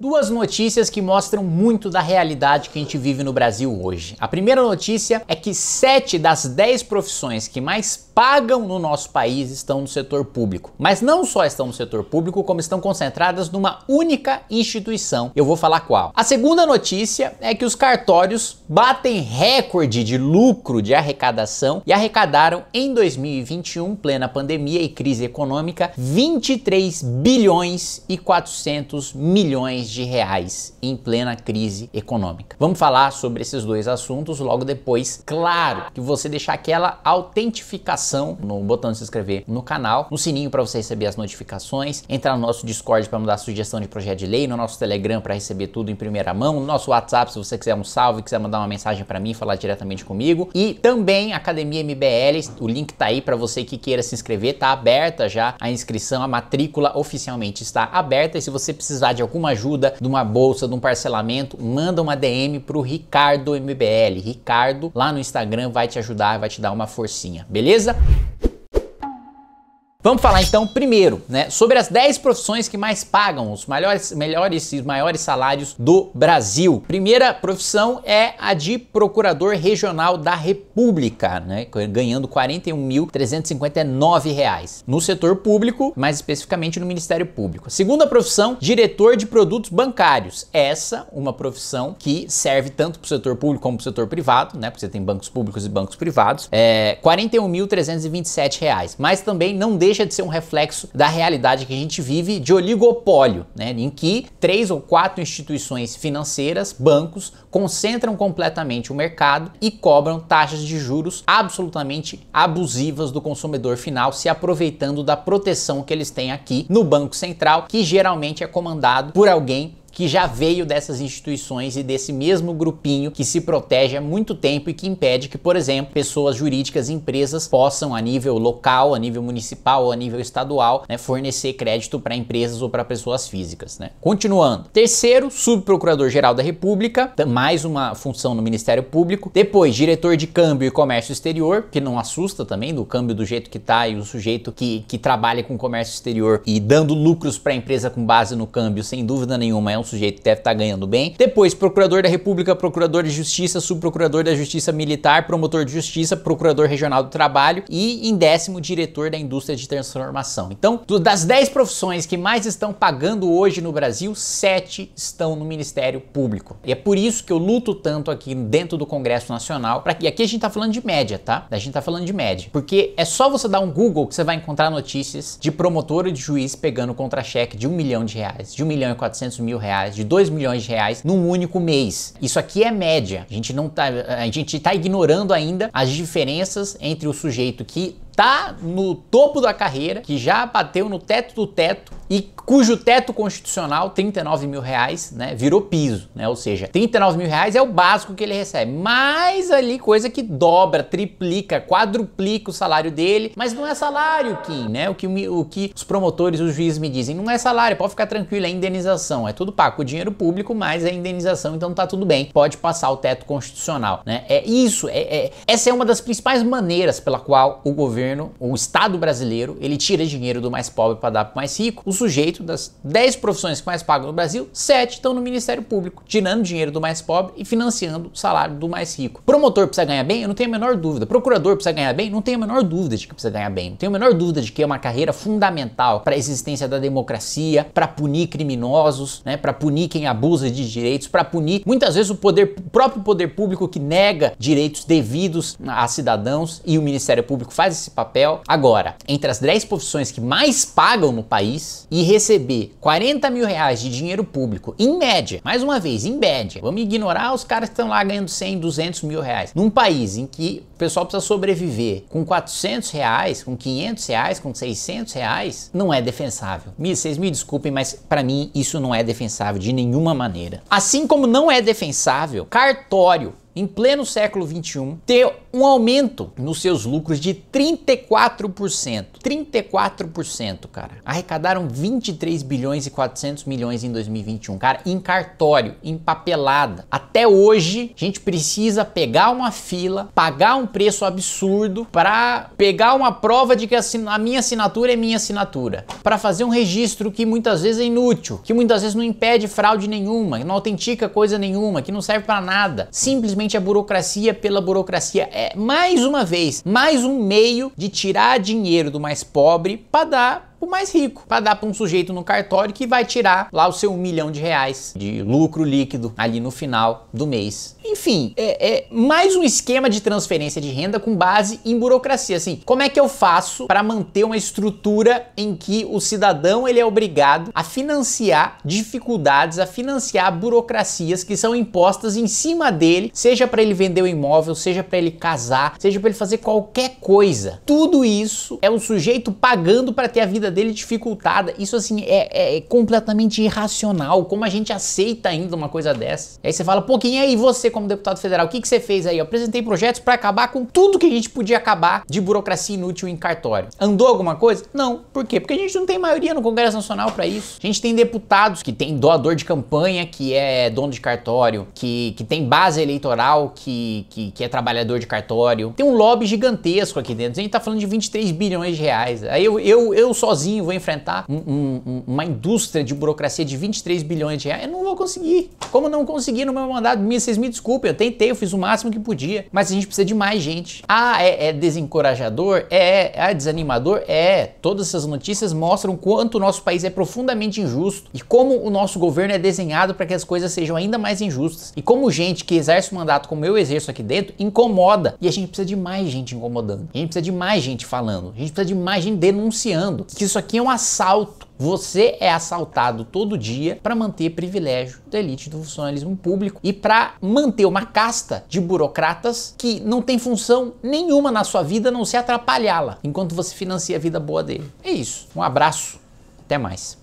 Duas notícias que mostram muito da realidade que a gente vive no Brasil hoje. A primeira notícia é que 7 das 10 profissões que mais pagam no nosso país estão no setor público. Mas não só estão no setor público, como estão concentradas numa única instituição. Eu vou falar qual. A segunda notícia é que os cartórios batem recorde de lucro de arrecadação e arrecadaram em 2021, plena pandemia e crise econômica, 23 bilhões e 400 milhões de reais em plena crise econômica. Vamos falar sobre esses dois assuntos logo depois. Claro que você deixar aquela autentificação no botão de se inscrever no canal, no sininho para você receber as notificações, entrar no nosso Discord para mandar sugestão de projeto de lei, no nosso Telegram para receber tudo em primeira mão, no nosso WhatsApp se você quiser um salve, quiser mandar uma mensagem para mim, falar diretamente comigo e também Academia MBL, o link tá aí para você que queira se inscrever, tá aberta já a inscrição, a matrícula oficialmente está aberta e se você precisar de alguma ajuda ajuda, de uma bolsa, de um parcelamento, manda uma DM pro Ricardo MBL. Ricardo lá no Instagram vai te ajudar, vai te dar uma forcinha, beleza? Vamos falar então primeiro, né, sobre as 10 profissões que mais pagam os melhores, melhores e maiores salários do Brasil. Primeira profissão é a de procurador regional da República, né, ganhando R$ 41.359 no setor público, mais especificamente no Ministério Público. Segunda profissão, diretor de produtos bancários. Essa uma profissão que serve tanto para o setor público como para o setor privado, né, porque você tem bancos públicos e bancos privados. É R$ 41.327, mas também não deixa deixa de ser um reflexo da realidade que a gente vive de oligopólio, né, em que três ou quatro instituições financeiras, bancos, concentram completamente o mercado e cobram taxas de juros absolutamente abusivas do consumidor final, se aproveitando da proteção que eles têm aqui no Banco Central, que geralmente é comandado por alguém que já veio dessas instituições e desse mesmo grupinho que se protege há muito tempo e que impede que, por exemplo, pessoas jurídicas e empresas possam, a nível local, a nível municipal ou a nível estadual, né, fornecer crédito para empresas ou para pessoas físicas. Né? Continuando. Terceiro, subprocurador-geral da República, mais uma função no Ministério Público. Depois, diretor de câmbio e comércio exterior, que não assusta também, do câmbio do jeito que está e o sujeito que, que trabalha com comércio exterior e dando lucros para a empresa com base no câmbio, sem dúvida nenhuma, é um sujeito deve estar tá ganhando bem. Depois, procurador da República, procurador de Justiça, subprocurador da Justiça Militar, promotor de Justiça, procurador regional do Trabalho e, em décimo, diretor da Indústria de Transformação. Então, das 10 profissões que mais estão pagando hoje no Brasil, 7 estão no Ministério Público. E é por isso que eu luto tanto aqui dentro do Congresso Nacional, para que aqui a gente tá falando de média, tá? A gente tá falando de média, porque é só você dar um Google que você vai encontrar notícias de promotor ou de juiz pegando contra-cheque de um milhão de reais, de um milhão e quatrocentos mil reais reais, de 2 milhões de reais num único mês. Isso aqui é média. A gente não tá, a gente está ignorando ainda as diferenças entre o sujeito que está no topo da carreira, que já bateu no teto do teto e cujo teto constitucional, 39 mil reais, né, virou piso, né? Ou seja, 39 mil reais é o básico que ele recebe, mais ali coisa que dobra, triplica, quadruplica o salário dele, mas não é salário, Kim, né? O que, o que os promotores, os juízes me dizem, não é salário, pode ficar tranquilo, é indenização, é tudo pago, dinheiro público, mas é indenização, então tá tudo bem, pode passar o teto constitucional, né? É isso, é, é essa é uma das principais maneiras pela qual o governo governo, o Estado brasileiro, ele tira dinheiro do mais pobre para dar para o mais rico. O sujeito das 10 profissões que mais pagam no Brasil, 7 estão no Ministério Público, tirando dinheiro do mais pobre e financiando o salário do mais rico. Promotor precisa ganhar bem? Eu não tenho a menor dúvida. Procurador precisa ganhar bem? Não tenho a menor dúvida de que precisa ganhar bem. Não tenho a menor dúvida de que é uma carreira fundamental para a existência da democracia, para punir criminosos, né, para punir quem abusa de direitos, para punir muitas vezes o poder, o próprio poder público que nega direitos devidos a cidadãos e o Ministério Público faz esse papel. Agora, entre as 10 profissões que mais pagam no país e receber 40 mil reais de dinheiro público, em média, mais uma vez, em média, vamos ignorar os caras que estão lá ganhando 100, 200 mil reais. Num país em que o pessoal precisa sobreviver com 400 reais, com 500 reais, com 600 reais, não é defensável. Vocês me desculpem, mas para mim isso não é defensável de nenhuma maneira. Assim como não é defensável, cartório em pleno século 21 ter um aumento nos seus lucros de 34%. 34%, cara. Arrecadaram 23 bilhões e 400 milhões em 2021, cara, em cartório, em papelada. Até hoje, a gente precisa pegar uma fila, pagar um preço absurdo para pegar uma prova de que a minha assinatura é minha assinatura, para fazer um registro que muitas vezes é inútil, que muitas vezes não impede fraude nenhuma, não autentica coisa nenhuma, que não serve para nada. Simplesmente a burocracia pela burocracia é mais uma vez, mais um meio de tirar dinheiro do mais pobre para dar pro mais rico, para dar para um sujeito no cartório que vai tirar lá o seu um milhão de reais de lucro líquido ali no final do mês. Enfim, é, é mais um esquema de transferência de renda com base em burocracia. Assim, como é que eu faço para manter uma estrutura em que o cidadão ele é obrigado a financiar dificuldades, a financiar burocracias que são impostas em cima dele, seja para ele vender o um imóvel, seja para ele casar, seja para ele fazer qualquer coisa. Tudo isso é o sujeito pagando para ter a vida vida dele dificultada. Isso assim é, é, é, completamente irracional. Como a gente aceita ainda uma coisa dessa? aí você fala, pô, quem é você como deputado federal? O que, que você fez aí? Eu apresentei projetos para acabar com tudo que a gente podia acabar de burocracia inútil em cartório. Andou alguma coisa? Não. Por quê? Porque a gente não tem maioria no Congresso Nacional para isso. A gente tem deputados que tem doador de campanha, que é dono de cartório, que, que tem base eleitoral, que, que, que é trabalhador de cartório. Tem um lobby gigantesco aqui dentro. A gente tá falando de 23 bilhões de reais. Aí eu, eu, eu sozinho sozinho vou enfrentar um, um, uma indústria de burocracia de 23 bilhões de reais, eu não vou conseguir. Como não consegui no meu mandato? Vocês me desculpem, eu tentei, eu fiz o máximo que podia, mas a gente precisa de mais gente. Ah, é, é desencorajador? É, é, é, desanimador? É. Todas essas notícias mostram quanto o nosso país é profundamente injusto e como o nosso governo é desenhado para que as coisas sejam ainda mais injustas. E como gente que exerce o mandato como eu exerço aqui dentro incomoda. E a gente precisa de mais gente incomodando. A gente precisa de mais gente falando. A gente precisa de mais gente denunciando. Que isso aqui é um assalto. Você é assaltado todo dia para manter privilégio da elite do funcionalismo público e para manter uma casta de burocratas que não tem função nenhuma na sua vida não se atrapalhá-la, enquanto você financia a vida boa dele. É isso. Um abraço. Até mais.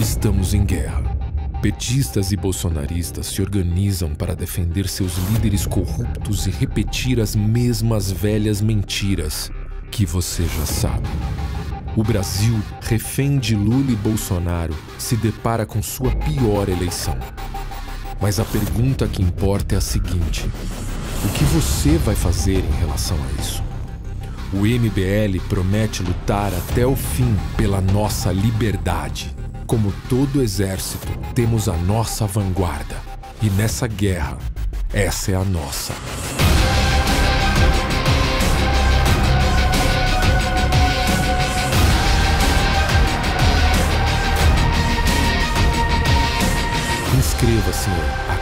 Estamos em guerra. Petistas e bolsonaristas se organizam para defender seus líderes corruptos e repetir as mesmas velhas mentiras que você já sabe. O Brasil, refém de Lula e Bolsonaro, se depara com sua pior eleição. Mas a pergunta que importa é a seguinte: o que você vai fazer em relação a isso? O MBL promete lutar até o fim pela nossa liberdade. Como todo exército, temos a nossa vanguarda. E nessa guerra, essa é a nossa.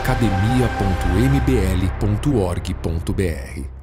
academia.mbl.org.br.